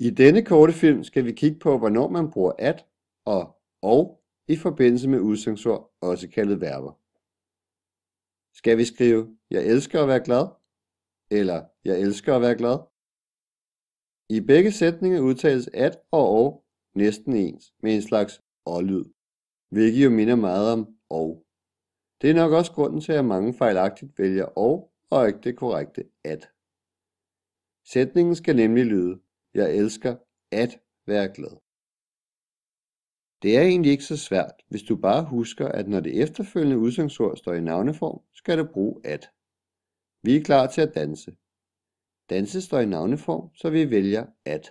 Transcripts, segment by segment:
I denne korte film skal vi kigge på, hvornår man bruger at og og i forbindelse med udsagnsord, også kaldet verber. Skal vi skrive, jeg elsker at være glad, eller jeg elsker at være glad? I begge sætninger udtales at og og næsten ens med en slags og-lyd, hvilket jo minder meget om og. Det er nok også grunden til, at mange fejlagtigt vælger og og ikke det korrekte at. Sætningen skal nemlig lyde, jeg elsker at være glad. Det er egentlig ikke så svært, hvis du bare husker, at når det efterfølgende udsagnsord står i navneform, skal du bruge at. Vi er klar til at danse. Danse står i navneform, så vi vælger at.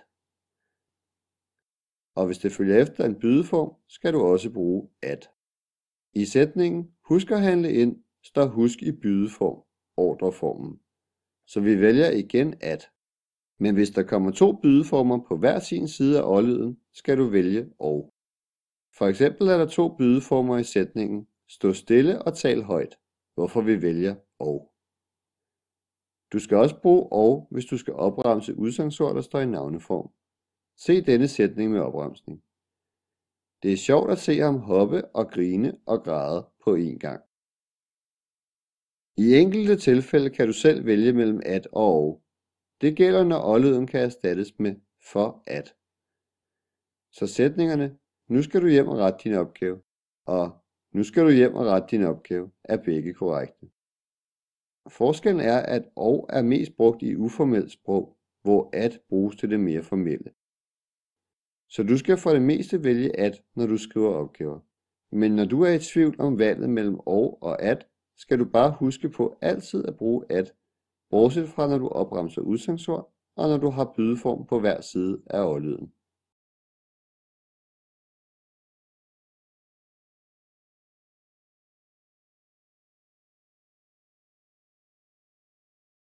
Og hvis det følger efter en bydeform, skal du også bruge at. I sætningen husk at handle ind, står husk i bydeform, ordreformen. Så vi vælger igen at. Men hvis der kommer to bydeformer på hver sin side af ålyden, skal du vælge og. For eksempel er der to bydeformer i sætningen Stå stille og tal højt, hvorfor vi vælger og. Du skal også bruge og, hvis du skal opremse udsangsord, der står i navneform. Se denne sætning med opremsning. Det er sjovt at se ham hoppe og grine og græde på én gang. I enkelte tilfælde kan du selv vælge mellem at og og. Det gælder, når ålyden kan erstattes med for at. Så sætningerne, nu skal du hjem og rette din opgave, og nu skal du hjem og rette din opgave, er begge korrekte. Forskellen er, at og er mest brugt i uformelt sprog, hvor at bruges til det mere formelle. Så du skal for det meste vælge at, når du skriver opgaver. Men når du er i tvivl om valget mellem og og at, skal du bare huske på altid at bruge at bortset fra når du opremser udsangsord, og når du har bydeform på hver side af ålyden